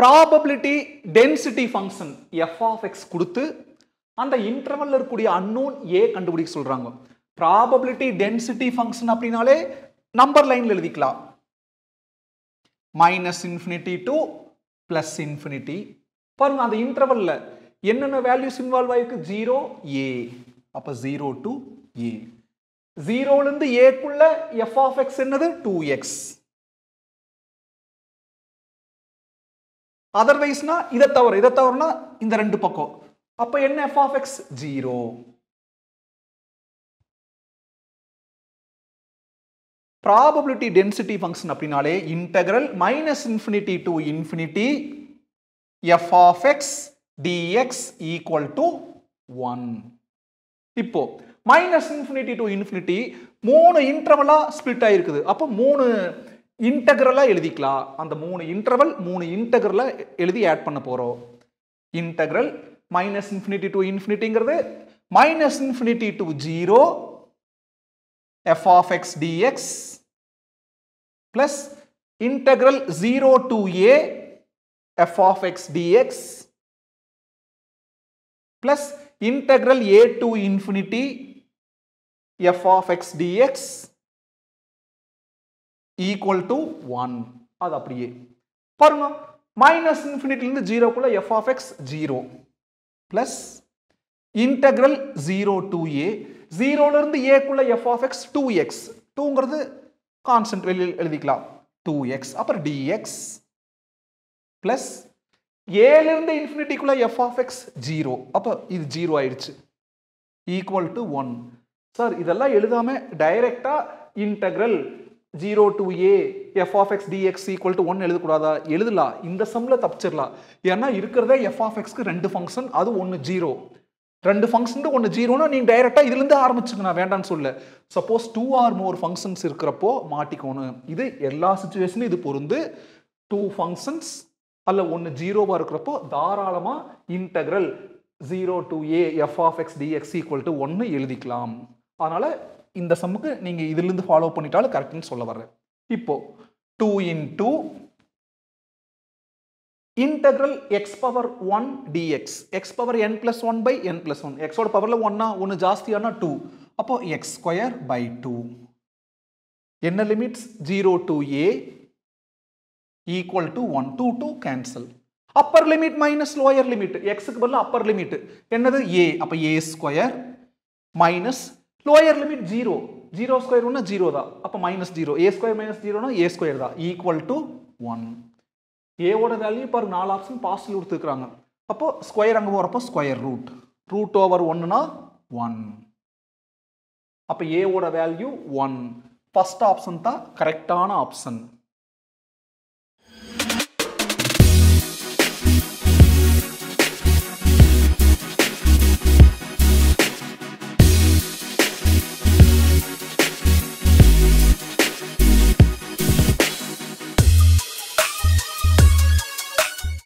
probability density function F of X கொடுத்து அந்த இன்டர்வல்ல இருக்கக்கூடிய அன்னோன் ஏ கண்டுபிடிக்க சொல்கிறாங்க ப்ராபபிலிட்டி டென்சிட்டி ஃபங்க்ஷன் அப்படின்னாலே நம்பர் லைனில் எழுதிக்கலாம் minus infinity to plus infinity பாருங்கள் அந்த இன்டர்வல்ல என்னென்ன வேல்யூஸ் இன்வால்வ் ஆயிருக்கு ஜீரோ ஏ அப்போ ஜீரோ டு ஏ ஜீரோலேருந்து ஏக்குள்ள எஃப் ஆஃப் எக்ஸ் என்னது டூ எக்ஸ் அதர்வைஸ்னா இதை தவறு இதை தவறுனா இந்த ரெண்டு பக்கம் அப்ப என்ன F of X zero probability density function அப்படின்னாலே integral minus infinity to infinity F of X dx equal to one இப்போ மைனஸ் இன்ஃபினிட்டி டு இன்ஃபினிட்டி மூணு இன்டர்வலா ஸ்பிளிட் ஆகிருக்குது அப்போ மூணு இன்டகரலாக எழுதிக்கலாம் அந்த மூணு இன்டர்வல் மூணு இன்டகரலாக எழுதி ஆட் பண்ண போகிறோம் இன்டகரல் மைனஸ் இன்ஃபினிட்டி டு இன்ஃபினிட்டிங்கிறது minus infinity to zero F of X dx plus integral zero to A F of X dx plus integral A to infinity F of X dx equal to one அது அப்படியே பாருங்க minus இன்ஃபினிட்டிலேருந்து ஜீரோக்குள்ள F of X zero plus integral zero to A ஜீரோலேருந்து ஏக்குள்ள F of X two X டூங்கிறது constant வெளியில் எழுதிக்கலாம் டூ எக்ஸ் அப்புறம் dx plus ஏலிருந்து இன்ஃபினிட்டிக்குள்ள F of X zero அப்போ இது ஜீரோ ஆயிடுச்சு ஈக்குவல் டு ஒன் சார் இதெல்லாம் எழுதாம டைரெக்டாக integral zero to A F of X dx equal to one எழுதக்கூடாதா எழுதலாம் இந்த சம்மில் தப்பிச்சிடலாம் ஏன்னா இருக்கிறதே எஃப் ஆஃப் எக்ஸ்க்கு ரெண்டு ஃபங்க்ஷன் அது ஒன்று ஜீரோ ரெண்டு ஃபங்க்ஷனுக்கு ஒன்று ஜீரோனா நீங்கள் டைரெக்டாக இதுலேருந்து ஆரம்பிச்சுங்க நான் வேண்டாம்னு சொல்ல suppose two or more functions இருக்கிறப்போ மாட்டிக்கணும் இது எல்லா சுச்சுவேஷனும் இது பொருந்து டூ ஃபங்க்ஷன்ஸ் அல்ல ஒன்று ஜீரோவாக இருக்கிறப்போ தாராளமாக integral zero to A F of X dx equal to ஒன்று எழுதிக்கலாம் அதனால் இந்த சம்முக்கு நீங்கள் இதுலேருந்து ஃபாலோ பண்ணிட்டாலும் கரெக்ட்னு சொல்ல வர்றேன் இப்போ two in two integral X power one dx X power N plus one by N plus one எக்ஸோட பவரில் ஒன்னா ஒன்று ஜாஸ்தியானா டூ அப்போ எக்ஸ் ஸ்கொயர் பை டூ என்ன limits zero to A equal to one two two cancel upper limit minus lower limit எக்ஸுக்கு பதிலாக upper limit என்னது ஏ அப்போ A square minus lower limit zero zero square ஒன்று zero தான் அப்போ minus zero ஏ square minus ஜீரோனா A square தான் equal to one ஏவோட வேல்யூ இப்போ நாலு ஆப்ஷன் பாசிட்டிவ் கொடுத்துருக்குறாங்க அப்போ ஸ்கொயர் அங்கே போகிறப்போ ஸ்கொயர் ரூட் ரூட் ஓவர் ஒன்றுனா ஒன் அப்போ ஏவோட வேல்யூ ஒன் ஃபஸ்ட் ஆப்ஷன் தான் கரெக்டான ஆப்ஷன்